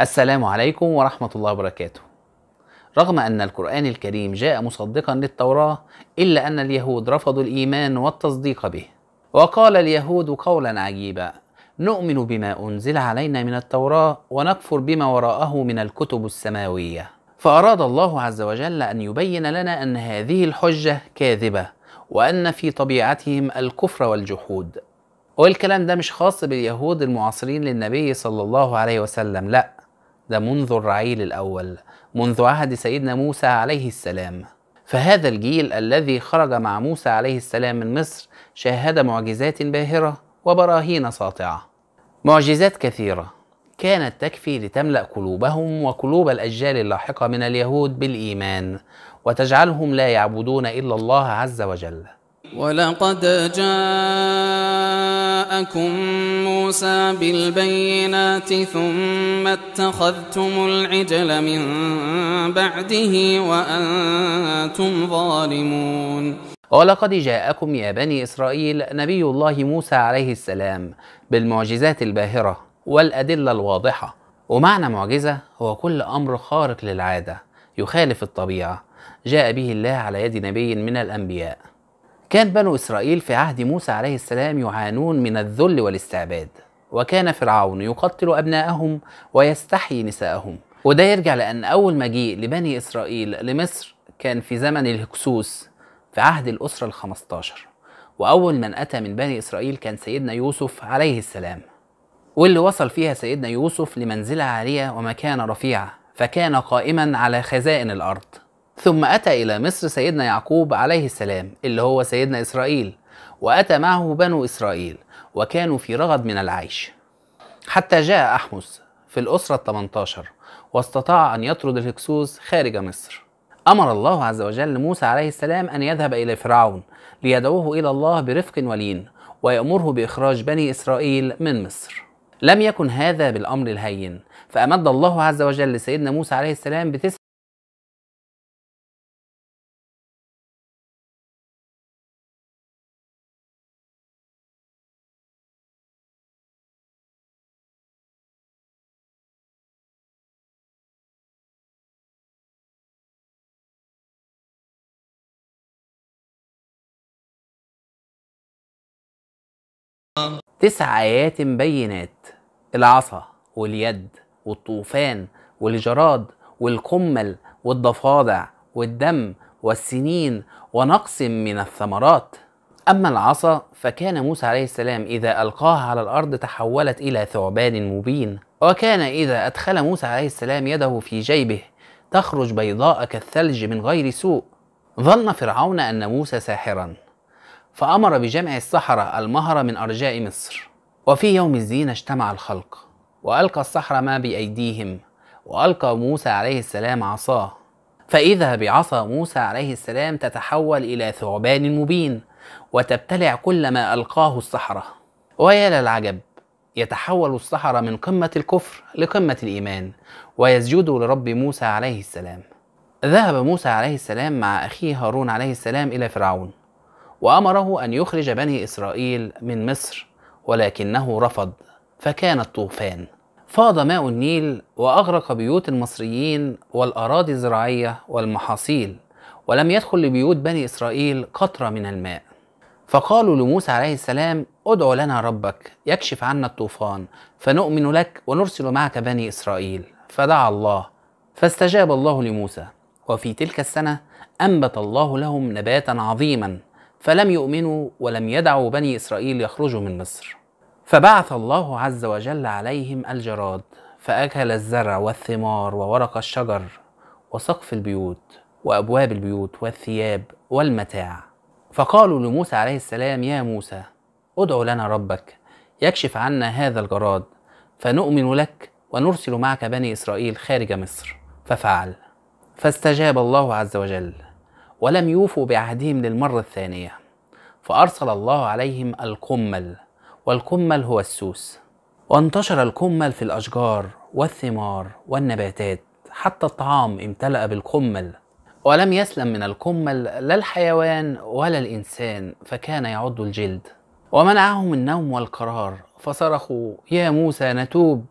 السلام عليكم ورحمة الله وبركاته. رغم أن القرآن الكريم جاء مصدقا للتوراة إلا أن اليهود رفضوا الإيمان والتصديق به. وقال اليهود قولا عجيبا: نؤمن بما أنزل علينا من التوراة ونكفر بما وراءه من الكتب السماوية. فأراد الله عز وجل أن يبين لنا أن هذه الحجة كاذبة وأن في طبيعتهم الكفر والجحود. والكلام ده مش خاص باليهود المعاصرين للنبي صلى الله عليه وسلم، لأ. ده منذ الرعيل الأول منذ عهد سيدنا موسى عليه السلام فهذا الجيل الذي خرج مع موسى عليه السلام من مصر شاهد معجزات باهرة وبراهين ساطعة معجزات كثيرة كانت تكفي لتملأ قلوبهم وقلوب الأجيال اللاحقة من اليهود بالإيمان وتجعلهم لا يعبدون إلا الله عز وجل ولقد جاءكم موسى بالبينات ثم اتخذتم العجل من بعده وأنتم ظالمون ولقد جاءكم يا بني إسرائيل نبي الله موسى عليه السلام بالمعجزات الباهرة والأدلة الواضحة ومعنى معجزة هو كل أمر خارق للعادة يخالف الطبيعة جاء به الله على يد نبي من الأنبياء كان بنو إسرائيل في عهد موسى عليه السلام يعانون من الذل والاستعباد وكان فرعون يقتل أبناءهم ويستحيي نساءهم وده يرجع لأن أول مجيء لبني إسرائيل لمصر كان في زمن الهكسوس في عهد الأسرة الخمستاشر وأول من أتى من بني إسرائيل كان سيدنا يوسف عليه السلام واللي وصل فيها سيدنا يوسف لمنزلة عالية ومكانة رفيعة فكان قائما على خزائن الأرض ثم أتى إلى مصر سيدنا يعقوب عليه السلام اللي هو سيدنا إسرائيل وأتى معه بنو إسرائيل وكانوا في رغد من العيش حتى جاء أحمس في الأسرة 18 واستطاع أن يطرد الهكسوس خارج مصر أمر الله عز وجل موسى عليه السلام أن يذهب إلى فرعون ليدعوه إلى الله برفق ولين ويأمره بإخراج بني إسرائيل من مصر لم يكن هذا بالأمر الهين فأمد الله عز وجل سيدنا موسى عليه السلام بتسع تسع آيات بينات العصا واليد والطوفان والجراد والقمل والضفادع والدم والسنين ونقص من الثمرات أما العصا فكان موسى عليه السلام إذا ألقاها على الأرض تحولت إلى ثعبان مبين وكان إذا أدخل موسى عليه السلام يده في جيبه تخرج بيضاء كالثلج من غير سوء ظن فرعون أن موسى ساحرا فأمر بجمع السحرة المهرة من أرجاء مصر وفي يوم الزينة اجتمع الخلق وألقى السحرة ما بأيديهم وألقى موسى عليه السلام عصاه فإذا بعصا موسى عليه السلام تتحول إلى ثعبان مبين وتبتلع كل ما ألقاه السحرة ويا للعجب يتحول السحرة من قمة الكفر لقمة الإيمان ويسجدوا لرب موسى عليه السلام ذهب موسى عليه السلام مع أخيه هارون عليه السلام إلى فرعون وأمره أن يخرج بني إسرائيل من مصر ولكنه رفض فكان الطوفان فاض ماء النيل وأغرق بيوت المصريين والأراضي الزراعية والمحاصيل ولم يدخل لبيوت بني إسرائيل قطرة من الماء فقالوا لموسى عليه السلام ادعو لنا ربك يكشف عنا الطوفان فنؤمن لك ونرسل معك بني إسرائيل فدعا الله فاستجاب الله لموسى وفي تلك السنة أنبت الله لهم نباتا عظيما فلم يؤمنوا ولم يدعوا بني إسرائيل يخرجوا من مصر فبعث الله عز وجل عليهم الجراد فأكل الزرع والثمار وورق الشجر وسقف البيوت وأبواب البيوت والثياب والمتاع فقالوا لموسى عليه السلام يا موسى ادع لنا ربك يكشف عنا هذا الجراد فنؤمن لك ونرسل معك بني إسرائيل خارج مصر ففعل فاستجاب الله عز وجل ولم يوفوا بعهدهم للمرة الثانية فأرسل الله عليهم القمل والقمل هو السوس وانتشر القمل في الأشجار والثمار والنباتات حتى الطعام امتلأ بالقمل ولم يسلم من القمل لا الحيوان ولا الإنسان فكان يعض الجلد ومنعهم النوم والقرار فصرخوا يا موسى نتوب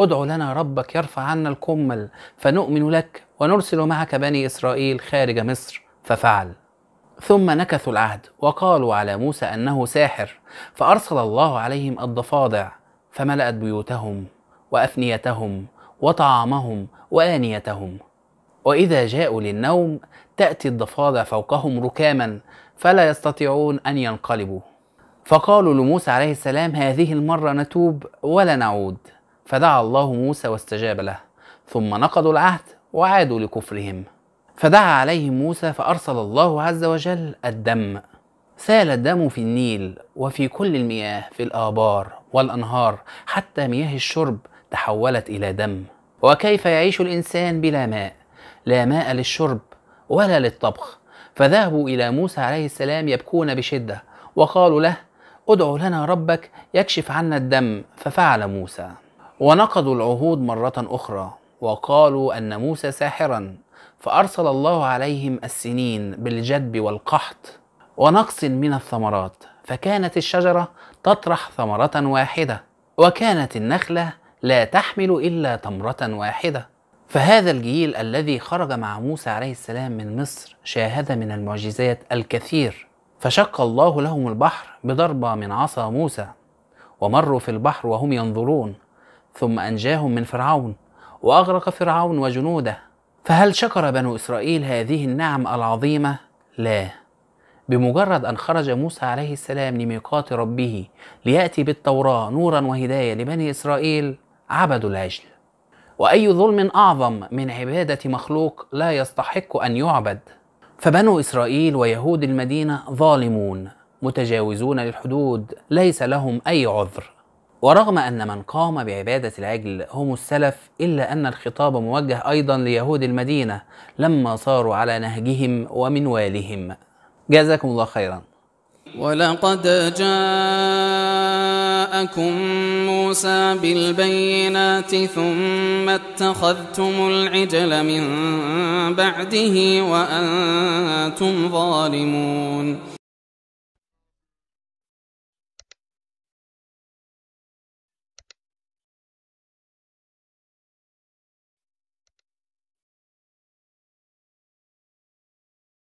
ادع لنا ربك يرفع عنا القمل فنؤمن لك ونرسل معك بني إسرائيل خارج مصر ففعل ثم نكثوا العهد وقالوا على موسى انه ساحر فارسل الله عليهم الضفادع فملأت بيوتهم وافنيتهم وطعامهم وانيتهم واذا جاءوا للنوم تاتي الضفادع فوقهم ركاما فلا يستطيعون ان ينقلبوا فقالوا لموسى عليه السلام هذه المره نتوب ولا نعود فدعا الله موسى واستجاب له ثم نقضوا العهد وعادوا لكفرهم فدعا عليه موسى فأرسل الله عز وجل الدم سال الدم في النيل وفي كل المياه في الآبار والأنهار حتى مياه الشرب تحولت إلى دم وكيف يعيش الإنسان بلا ماء لا ماء للشرب ولا للطبخ فذهبوا إلى موسى عليه السلام يبكون بشدة وقالوا له ادع لنا ربك يكشف عنا الدم ففعل موسى ونقضوا العهود مرة أخرى وقالوا أن موسى ساحرا فأرسل الله عليهم السنين بالجدب والقحط ونقص من الثمرات فكانت الشجرة تطرح ثمرة واحدة وكانت النخلة لا تحمل إلا تمرة واحدة فهذا الجيل الذي خرج مع موسى عليه السلام من مصر شاهد من المعجزات الكثير فشق الله لهم البحر بضربة من عصا موسى ومروا في البحر وهم ينظرون ثم أنجاهم من فرعون وأغرق فرعون وجنوده فهل شكر بنو اسرائيل هذه النعم العظيمه لا بمجرد ان خرج موسى عليه السلام لميقات ربه لياتي بالتوراه نورا وهدايه لبني اسرائيل عبدوا العجل واي ظلم اعظم من عباده مخلوق لا يستحق ان يعبد فبنو اسرائيل ويهود المدينه ظالمون متجاوزون للحدود ليس لهم اي عذر ورغم أن من قام بعبادة العجل هم السلف إلا أن الخطاب موجه أيضا ليهود المدينة لما صاروا على نهجهم ومنوالهم جزاكم الله خيرا ولقد جاءكم موسى بالبينات ثم اتخذتم العجل من بعده وأنتم ظالمون